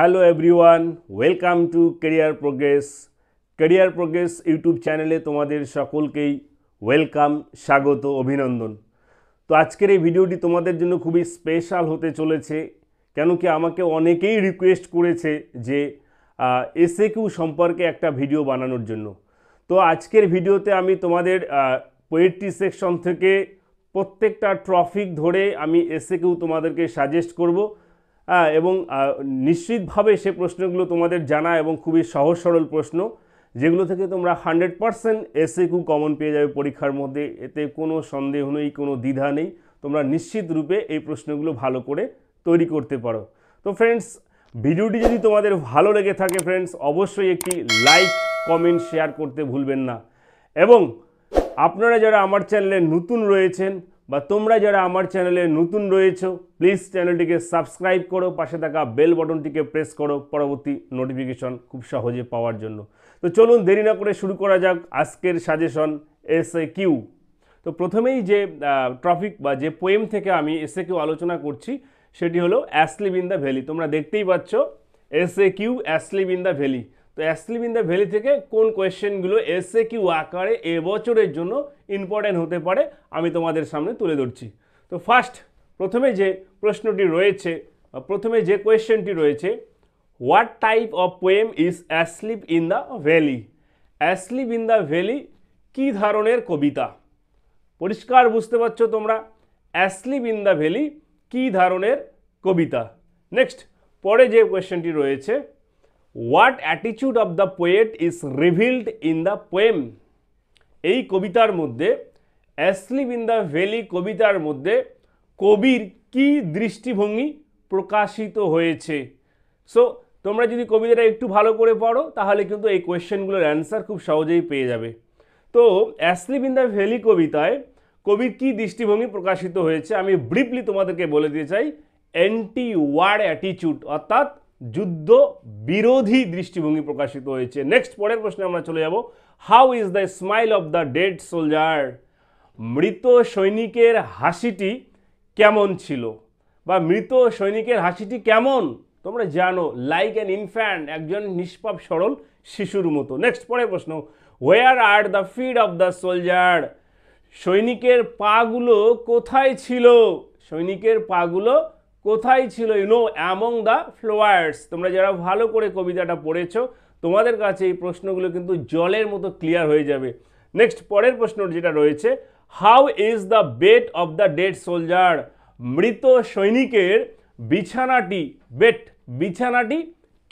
Hello everyone welcome to career progress career progress YouTube চ্যানেলে তোমাদের সকলকেই ওয়েলকাম স্বাগত অভিনন্দন তো আজকের এই ভিডিওটি তোমাদের জন্য খুবই স্পেশাল হতে চলেছে কেন কি আমাকে অনেকেই রিকোয়েস্ট করেছে যে এসে কিউ সম্পর্কে একটা ভিডিও বানানোর জন্য তো আজকের ভিডিওতে আমি তোমাদের পোয়েট্রি সেকশন থেকে প্রত্যেকটা ট্রফিক ধরে আমি এসে কিউ তোমাদেরকে সাজেস্ট করবো হ্যাঁ, এবং নিশ্চিতভাবে সে প্রশ্নগুলো তোমাদের জানা এবং খুবই সহজ সরল প্রশ্ন যেগুলো থেকে তোমরা হান্ড্রেড পারসেন্ট এসে খুব কমন পেয়ে যাবে পরীক্ষার মধ্যে এতে কোনো সন্দেহ নেই কোনো দ্বিধা নেই তোমরা নিশ্চিত রূপে এই প্রশ্নগুলো ভালো করে তৈরি করতে পারো তো ফ্রেন্ডস ভিডিওটি যদি তোমাদের ভালো লেগে থাকে ফ্রেন্ডস অবশ্যই একটি লাইক কমেন্ট শেয়ার করতে ভুলবেন না এবং আপনারা যারা আমার চ্যানেলে নতুন রয়েছেন বা তোমরা যারা আমার চ্যানেলে নতুন রয়েছো প্লিজ চ্যানেলটিকে সাবস্ক্রাইব করো পাশে থাকা বেল বটনটিকে প্রেস করো পরবর্তী নোটিফিকেশন খুব সহজে পাওয়ার জন্য তো চলুন দেরি না করে শুরু করা যাক আজকের সাজেশন এস এ কিউ তো প্রথমেই যে ট্রফিক বা যে পোয়েম থেকে আমি এস এ কিউ আলোচনা করছি সেটি হলো অ্যাসলিভ ইন দ্য ভ্যালি তোমরা দেখতেই পাচ্ছ S A Q asleep in the valley তো অ্যাসলিম ইন দ্য ভ্যালি থেকে কোন কোয়েশ্চেনগুলো এসে কিউ আকারে এবছরের জন্য ইম্পর্ট্যান্ট হতে পারে আমি তোমাদের সামনে তুলে ধরছি তো ফার্স্ট প্রথমে যে প্রশ্নটি রয়েছে প্রথমে যে কোয়েশ্চেনটি রয়েছে what type of poem is asleep in the valley asleep in the valley কী ধরনের কবিতা পরিষ্কার বুঝতে পারছো তোমরা অ্যাসলিপ ইন দ্য ভ্যালি কী ধরনের কবিতা নেক্সট পরে যে কোয়েশ্চেনটি রয়েছে হোয়াট অ্যাটিচিউড of the poet is revealed in the poem এই কবিতার মধ্যে অ্যাসলিভ ইন দ্য ভ্যালি কবিতার মধ্যে কবির কি দৃষ্টিভঙ্গি প্রকাশিত হয়েছে সো তোমরা যদি কবিতাটা একটু ভালো করে পড়ো তাহলে কিন্তু এই কোয়েশ্চেনগুলোর অ্যান্সার খুব সহজেই পেয়ে যাবে তো অ্যাসলিভ ইন দ্য ভ্যালি কবিতায় কবির কি দৃষ্টিভঙ্গি প্রকাশিত হয়েছে আমি ব্রিফলি তোমাদেরকে বলে দিতে চাই অ্যান্টি ওয়ার অ্যাটিচিউড অর্থাৎ যুদ্ধ বিরোধী দৃষ্টিভঙ্গি প্রকাশিত হয়েছে নেক্সট পরের প্রশ্নে আমরা চলে যাব how is the smile of the dead soldier মৃত সৈনিকের হাসিটি কেমন ছিল বা মৃত সৈনিকের হাসিটি কেমন তোমরা জানো লাইক অ্যান ইনফ্যান্ট একজন নিষ্পাপ সরল শিশুর মতো নেক্সট পরের প্রশ্ন where are the feet of the soldier সৈনিকের পাগুলো কোথায় ছিল সৈনিকের পাগুলো কোথায় ছিল ইউনো অ্যামং দ্য ফ্লোয়ার্স তোমরা যারা ভালো করে কবিতাটা পড়েছো তোমাদের কাছে এই প্রশ্নগুলো কিন্তু জলের মতো ক্লিয়ার হয়ে যাবে নেক্সট পরের প্রশ্ন যেটা রয়েছে how is the bed of the dead soldier মৃত সৈনিকের বিছানাটি বেট বিছানাটি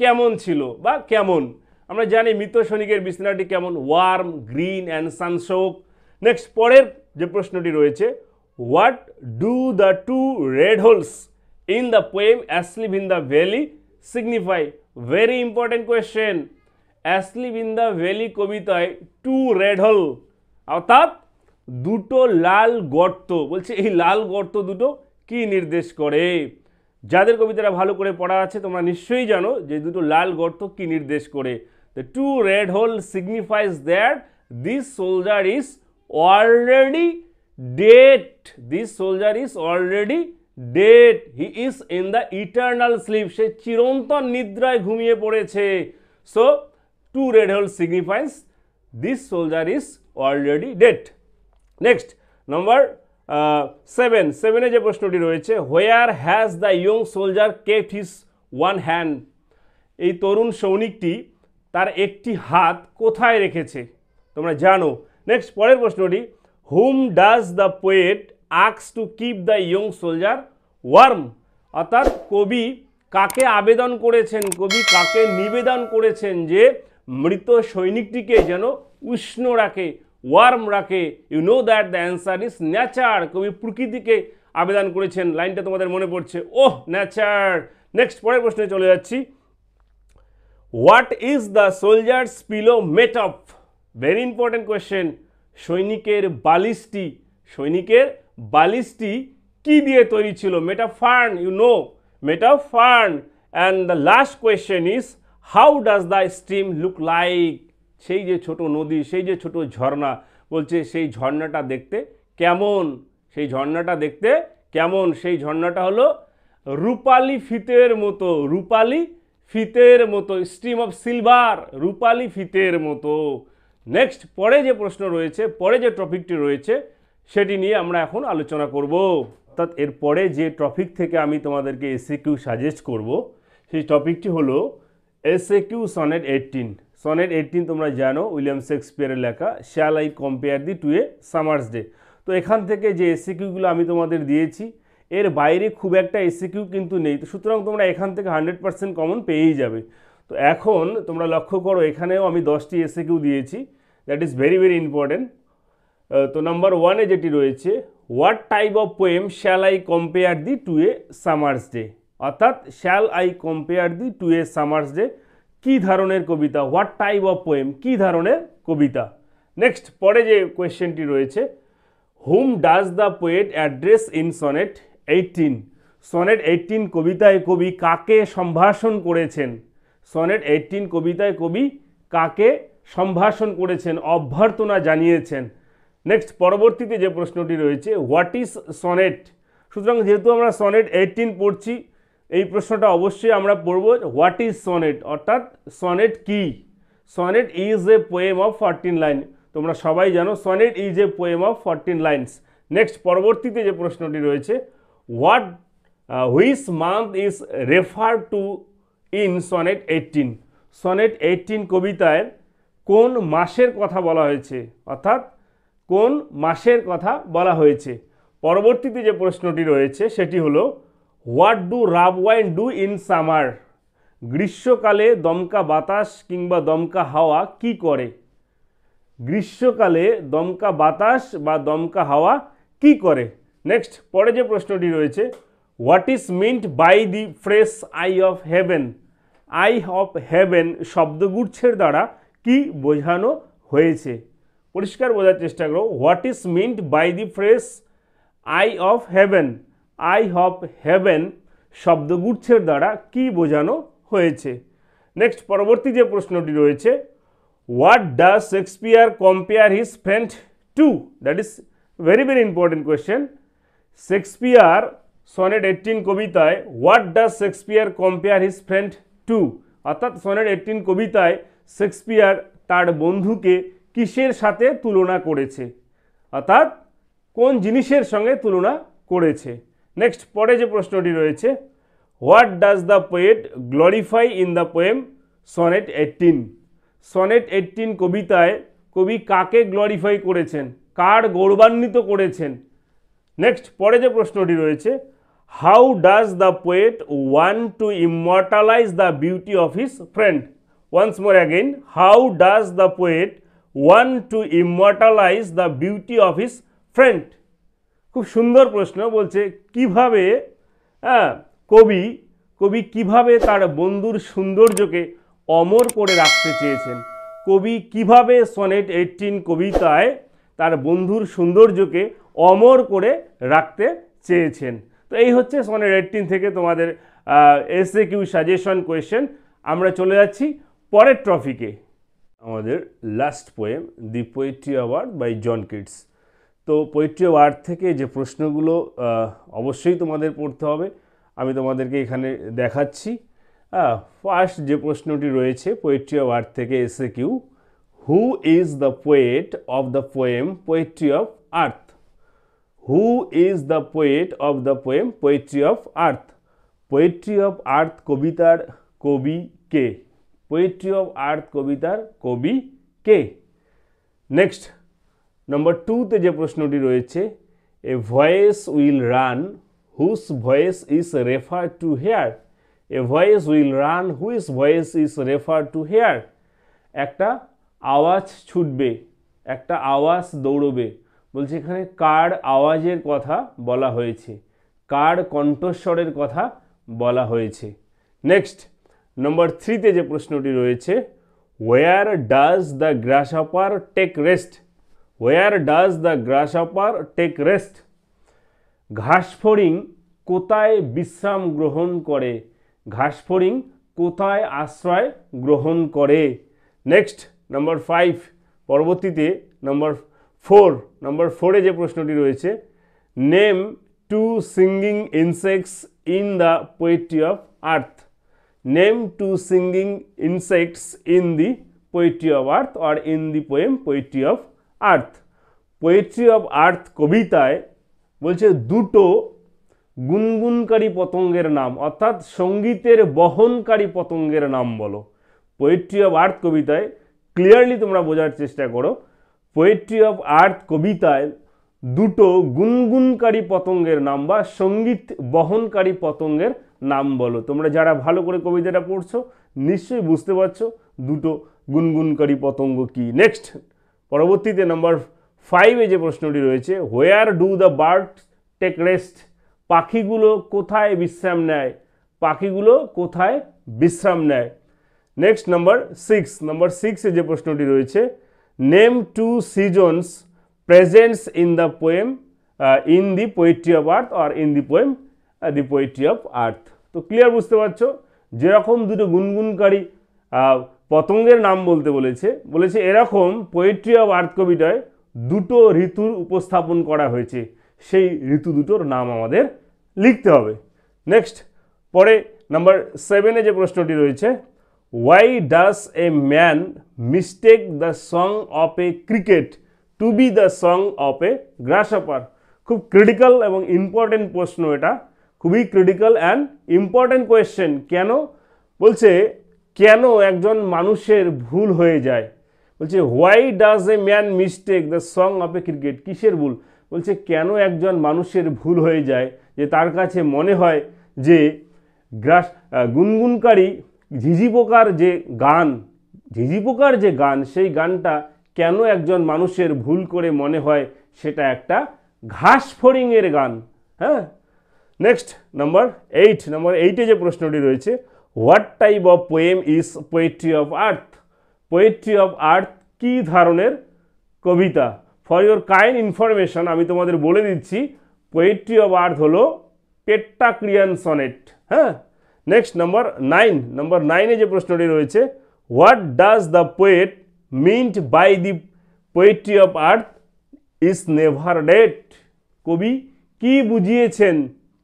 কেমন ছিল বা কেমন আমরা জানি মৃত সৈনিকের বিছানাটি কেমন warm green and sunsoaked next পরের যে প্রশ্নটি রয়েছে what do the two red holes in the poem Asleep in the Valley signify? Very important question. Asleep in the Valley কবিতায় টু রেড হল অর্থাৎ দুটো লাল গর্ত বলছে এই লাল গর্ত দুটো কি নির্দেশ করে যাদের কবিতাটা ভালো করে পড়া আছে তোমরা নিশ্চয়ই জানো যে দুটো লাল গর্ত কি নির্দেশ করে the two red hole signifies that this soldier is already dead this soldier is already dead he is in the eternal sleep সে চিরন্তন নিদ্রায় ঘুমিয়ে পড়েছে so two red hole signifies this soldier is already dead next number seven সেভেনে যে প্রশ্নটি রয়েছে where has the young soldier kept his one hand এই তরুণ সৈনিকটি তার একটি হাত কোথায় রেখেছে তোমরা জানো নেক্সট পরের প্রশ্নটি whom does the poet asks to keep the young soldier warm অর্থাৎ কবি কাকে আবেদন করেছেন কবি কাকে নিবেদন করেছেন যে মৃত সৈনিকটিকে যেন উষ্ণ রাখে ওয়ার্ম রাখে you know that the answer is nature কবি প্রকৃতিকে আবেদন করেছেন লাইনটা তোমাদের মনে পড়ছে ওহ ন্যাচার নেক্সট পরের প্রশ্নে চলে যাচ্ছি what is the soldier's pillow made of very important question সৈনিকের বালিশটি সৈনিকের বালিশটি কি দিয়ে তৈরি ছিল মেটাফার্ন ইউ নো মেটাফার্ন and the last question is how does the stream look like সেই যে ছোট নদী সেই যে ছোট ঝর্ণা বলছে সেই ঝর্ণাটা দেখতে কেমন সেই ঝর্ণাটা দেখতে কেমন সেই ঝর্ণাটা হলো রূপালি ফিতের মতো রূপালি ফিতের মতো স্ট্রিম অফ সিলভার রূপালি ফিতের মতো নেক্সট পরে যে প্রশ্ন রয়েছে পরে যে টপিকটি রয়েছে সেটি নিয়ে আমরা এখন আলোচনা করব অর্থাৎ এরপরে যে টপিক থেকে আমি তোমাদেরকে এসএ কিউ সাজেস্ট করব সেই টপিকটি হলো S A Q sonnet eighteen sonnet eighteen তোমরা জানো উইলিয়াম শেক্সপিয়ারের লেখা shall I compare thee to a summer's day তো এখান থেকে যে এসএ কিউগুলো আমি তোমাদের দিয়েছি এর বাইরে খুব একটা এসএ কিউ কিন্তু নেই তো সুতরাং তোমরা এখান থেকে হান্ড্রেড পার্সেন্ট কমন পেয়েই যাবে তো এখন তোমরা লক্ষ্য করো এখানেও আমি দশটি এসএ কিউ দিয়েছি that is very very important তো নাম্বার ওয়ানে যেটি রয়েছে what type of poem shall I compare thee to a summer's day অর্থাৎ shall I compare thee to a summer's day কী ধরনের কবিতা হোয়াট টাইপ অফ পোয়েম কী ধরনের কবিতা নেক্সট পরে যে কোয়েশ্চেনটি রয়েছে whom does the poet address in sonnet eighteen sonnet eighteen কবিতায় কবি কাকে সম্ভাষণ করেছেন সনেট এইটিন কবিতায় কবি কাকে সম্ভাষণ করেছেন অভ্যর্থনা জানিয়েছেন নেক্সট পরবর্তীতে যে প্রশ্নটি রয়েছে হোয়াট ইজ সনেট সুতরাং যেহেতু আমরা সনেট এইটিন পড়ছি এই প্রশ্নটা অবশ্যই আমরা পড়ব হোয়াট ইজ সনেট অর্থাৎ সনেট কি sonnet is a poem of fourteen line তোমরা সবাই জানো sonnet is a poem of fourteen lines next পরবর্তীতে যে প্রশ্নটি রয়েছে what which month is refer to in sonnet eighteen sonnet eighteen কবিতায় কোন মাসের কথা বলা হয়েছে অর্থাৎ কোন মাসের কথা বলা হয়েছে পরবর্তীতে যে প্রশ্নটি রয়েছে সেটি হলো what do rough wind do in summer গ্রীষ্মকালে দমকা বাতাস কিংবা দমকা হাওয়া কি করে গ্রীষ্মকালে দমকা বাতাস বা দমকা হাওয়া কি করে নেক্সট পরে যে প্রশ্নটি রয়েছে what is meant by the fresh eye of heaven eye of heaven শব্দগুচ্ছের দ্বারা কি বোঝানো হয়েছে পরিষ্কার বোঝার চেষ্টা করো what is meant by the fresh eye of heaven eye of heaven শব্দগুচ্ছের দ্বারা কি বোঝানো হয়েছে নেক্সট পরবর্তী যে প্রশ্নটি রয়েছে what does Shakespeare compare his friend to that is very very important question Shakespeare sonnet eighteen কবিতায় what does Shakespeare compare his friend two অর্থাৎ সনেট এইটিন কবিতায় শেক্সপিয়ার তার বন্ধুকে কিসের সাথে তুলনা করেছে অর্থাৎ কোন জিনিসের সঙ্গে তুলনা করেছে নেক্সট পরে যে প্রশ্নটি রয়েছে what does the poet glorify in the poem sonnet eighteen sonnet eighteen কবিতায় কবি কাকে গ্লোরিফাই করেছেন কার গৌরবান্বিত করেছেন নেক্সট পরে যে প্রশ্নটি রয়েছে how does the poet want to immortalise the beauty of his friend once more again how does the poet want to immortalise the beauty of his friend খুব সুন্দর প্রশ্ন বলছে কিভাবে হ্যাঁ কবি কবি কিভাবে তার বন্ধুর সৌন্দর্যকে অমর করে রাখতে চেয়েছেন কবি কিভাবে সনেট এইটিন কবিতায় তার বন্ধুর সৌন্দর্যকে অমর করে রাখতে চেয়েছেন তো এই হচ্ছে সনেট এইটিন থেকে তোমাদের এসএ কিউ সাজেশন কোয়েশ্চেন আমরা চলে যাচ্ছি পরের ট্রফিকে আমাদের last poem the poetry of earth by John Keats তো পোয়েট্রি অ্যাওয়ার্ড থেকে যে প্রশ্নগুলো অবশ্যই তোমাদের পড়তে হবে আমি তোমাদেরকে এখানে দেখাচ্ছি হ্যাঁ ফার্স্ট যে প্রশ্নটি রয়েছে পোয়েট্রি অ্যাওয়ার্ড থেকে এসে Q who is the poet of the poem poetry of earth who is the poet of the poem poetry of earth poetry of earth কবিতার কবি কে পোয়েট্রি অফ আর্থ কবিতার কবি কে নেক্সট নম্বর টুতে যে প্রশ্নটি রয়েছে a voice will run whose voice is refer to here a voice will run whose voice is refer to here একটা আওয়াজ ছুটবে একটা আওয়াজ দৌড়বে বলছে এখানে কার আওয়াজের কথা বলা হয়েছে কার কণ্ঠস্বরের কথা বলা হয়েছে নেক্সট নম্বর থ্রিতে যে প্রশ্নটি রয়েছে where does the grasshopper take rest where does the grasshopper take rest ঘাসফড়িং কোথায় বিশ্রাম গ্রহণ করে ঘাসফড়িং কোথায় আশ্রয় গ্রহণ করে নেক্সট নাম্বার ফাইভ পরবর্তীতে নাম্বার ফোর নাম্বার ফোরে যে প্রশ্নটি রয়েছে name two singing insects in the poetry of earth name two singing insects in the poetry of earth or in the poem poetry of earth poetry of earth কবিতায় বলছে দুটো গুনগুনকারী পতঙ্গের নাম অর্থাৎ সঙ্গীতের বহনকারী পতঙ্গের নাম বলো পোয়েট্রি অফ আর্থ কবিতায় ক্লিয়ারলি তোমরা বোঝার চেষ্টা করো পোয়েট্রি অফ আর্থ কবিতায় দুটো গুনগুনকারী পতঙ্গের নাম বা সঙ্গীত বহনকারী পতঙ্গের নাম বলো তোমরা যারা ভালো করে কবিতাটা পড়ছো নিশ্চয়ই বুঝতে পারছো দুটো গুনগুনকারী পতঙ্গ কি নেক্সট পরবর্তীতে নাম্বার ফাইভে যে প্রশ্নটি রয়েছে where do the bird take rest পাখিগুলো কোথায় বিশ্রাম নেয় পাখিগুলো কোথায় বিশ্রাম নেয় নেক্সট নাম্বার সিক্স নাম্বার সিক্সে যে প্রশ্নটি রয়েছে name two seasons presents in the poem in the poetry of earth আর in the poem the poetry of earth তো ক্লিয়ার বুঝতে পারছো যেরকম দুটো গুনগুনকারী পতঙ্গের নাম বলতে বলেছে বলেছে এরকম পোয়েট্রি অফ আর্থ কবিটায় দুটো ঋতুর উপস্থাপন করা হয়েছে সেই ঋতু দুটোর নাম আমাদের লিখতে হবে নেক্সট পরে নাম্বার সেভেনে যে প্রশ্নটি রয়েছে why does a man mistake the song of a cricket to be the song of a grasshopper খুব ক্রিটিক্যাল এবং ইম্পর্টেন্ট প্রশ্ন এটা খুবই ক্রিটিক্যাল অ্যান্ড ইম্পর্ট্যান্ট কোয়েশ্চেন কেন বলছে কেন একজন মানুষের ভুল হয়ে যায় বলছে why does a man mistake the song of a cricket কিসের ভুল বলছে কেন একজন মানুষের ভুল হয়ে যায় যে তার কাছে মনে হয় যে গ্রাস গুনগুনকারী ঝিঝি পোকার যে গান ঝিঝি পোকার যে গান সেই গানটা কেন একজন মানুষের ভুল করে মনে হয় সেটা একটা ঘাস ফড়িংয়ের গান হ্যাঁ নেক্সট নম্বর এইট নম্বর এইটে যে প্রশ্নটি রয়েছে what type of poem is poetry of earth poetry of earth কী ধরনের কবিতা ফর ইউর কাইন্ড ইনফরমেশন আমি তোমাদের বলে দিচ্ছি পোয়েট্রি অফ আর্থ হলো পেট্টাক্রিয়ান সনেট হ্যাঁ নেক্সট নম্বর নাইন নম্বর নাইনে যে প্রশ্নটি রয়েছে what does the poet meant by the poetry of earth is never dead কবি কি বুঝিয়েছেন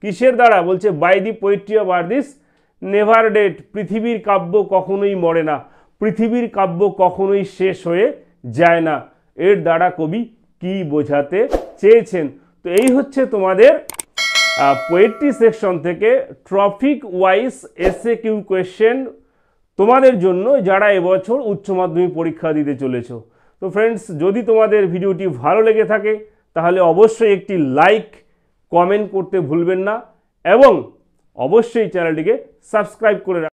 কিসের দ্বারা বলছে by the poetry of earth is never dead পৃথিবীর কাব্য কখনোই মরে না পৃথিবীর কাব্য কখনোই শেষ হয়ে যায় না এর দ্বারা কবি কি বোঝাতে চেয়েছেন তো এই হচ্ছে তোমাদের পোয়েট্রি সেকশন থেকে topic wise S A Q question তোমাদের জন্য যারা এবছর উচ্চ মাধ্যমিক পরীক্ষা দিতে চলেছ তো ফ্রেন্ডস যদি তোমাদের ভিডিওটি ভালো লেগে থাকে তাহলে অবশ্যই একটি লাইক কমেন্ট করতে ভুলবেন না এবং অবশ্যই চ্যানেলটিকে সাবস্ক্রাইব করে